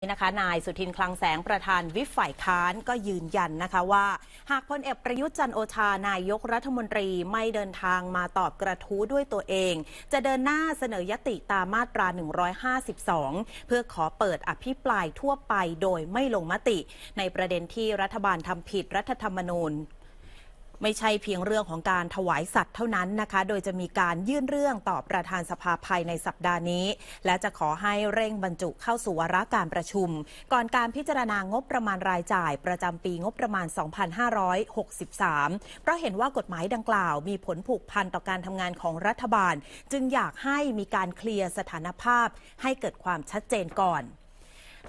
นีนะคะนายสุทินคลังแสงประธานวิฝ่ายค้านก็ยืนยันนะคะว่า หากพลเอกประยุทธ์จันโอชานายกรัฐมนตรีไม่เดินทางมาตอบกระทู้ด้วยตัวเอง จะเดินหน้าเสนอยติตามมาตรา 152 เพื่อขอเปิดอภิปรายทั่วไปโดยไม่ลงมติ ในประเด็นที่รัฐบาลทำผิดรัฐธรรมนูญไม่ใช่เพียงเรื่องของการถวายสัตว์เท่านั้นนะคะ โดยจะมีการยื่นเรื่องต่อประธานสภาภายในสัปดาห์นี้ และจะขอให้เร่งบรรจุเข้าสู่วาระการประชุม ก่อนการพิจารณางบประมาณรายจ่าย ประจำปีงบประมาณ 2563 เพราะเห็นว่ากฎหมายดังกล่าว มีผลผูกพันต่อการทำงานของรัฐบาล จึงอยากให้มีการเคลียร์สถานภาพ ให้เกิดความชัดเจนก่อน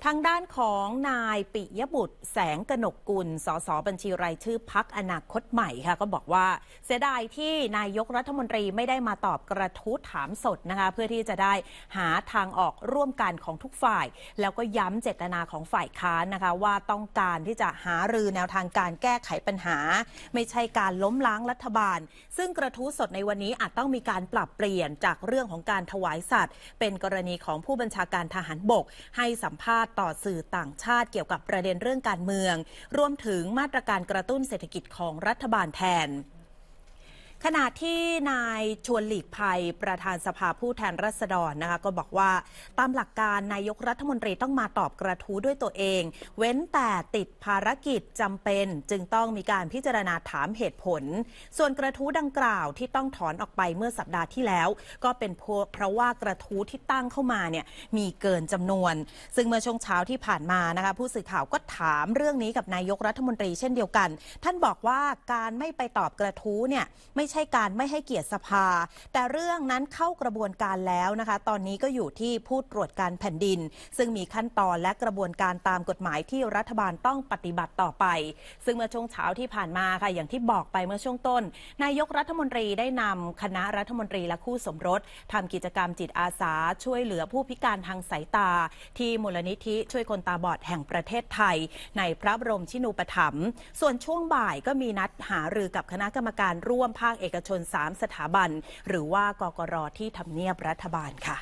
ทางด้านของนายปิยบุตรแสงกนกกุลสสบัญชี รายชื่อพักอนาคตใหม่ค่ะก็บอกว่า เสียดายที่นายกรัฐมนตรีไม่ได้มาตอบกระทู้ถามสดนะคะเพื่อที่จะได้หาทางออกร่วมกันของทุกฝ่ายแล้วก็ย้ำเจตนาของฝ่ายค้านนะคะว่าต้องการที่จะหารือแนวทางการแก้ไขปัญหา ไม่ใช่การล้มล้างรัฐบาล ซึ่งกระทู้สดในวันนี้อาจต้องมีการปรับเปลี่ยนจากเรื่องของการถวายสัตว์ เป็นกรณีของผู้บัญชาการทหารบก ให้สัมภาษณ์ติต่อสื่อต่างชาติเกี่ยวกับประเด็นเรื่องการเมือง รวมถึงมาตรการกระตุ้นเศรษฐกิจของรัฐบาลแทนขณะที่นายชวนหลีกภัยประธานสภาผู้แทนราษฎรนะคะก็บอกว่าตามหลักการนายกรัฐมนตรีต้องมาตอบกระทู้ด้วยตัวเอง เว้นแต่ติดภารกิจจำเป็นจึงต้องมีการพิจารณาถามเหตุผล ส่วนกระทู้ดังกล่าวที่ต้องถอนออกไปเมื่อสัปดาห์ที่แล้ว ก็เป็นเพราะว่ากระทู้ที่ตั้งเข้ามาเนี่ยมีเกินจำนวน ซึ่งเมื่อช่วงเช้าที่ผ่านมานะคะผู้สื่อข่าวก็ถามเรื่องนี้กับนายกรัฐมนตรีเช่นเดียวกัน ท่านบอกว่าการไม่ไปตอบกระทู้เนี่ยไม่ใช่การไม่ให้เกียรติสภา แต่เรื่องนั้นเข้ากระบวนการแล้วนะคะ ตอนนี้ก็อยู่ที่ผู้ตรวจการแผ่นดิน ซึ่งมีขั้นตอนและกระบวนการตามกฎหมายที่รัฐบาลต้องปฏิบัติต่อไป ซึ่งเมื่อช่วงเช้าที่ผ่านมา ค่ะ อย่างที่บอกไปเมื่อช่วงต้น นายกรัฐมนตรีได้นำคณะรัฐมนตรีและคู่สมรส ทำกิจกรรมจิตอาสา ช่วยเหลือผู้พิการทางสายตาที่มูลนิธิช่วยคนตาบอดแห่งประเทศไทย ในพระบรมชินูปถัมภ์ส่วนช่วงบ่ายก็มีนัดหารือกับคณะกรรมการร่วมภาคางเอกชน 3 สถาบัน หรือว่ากกรที่ทำเนียบรัฐบาลค่ะ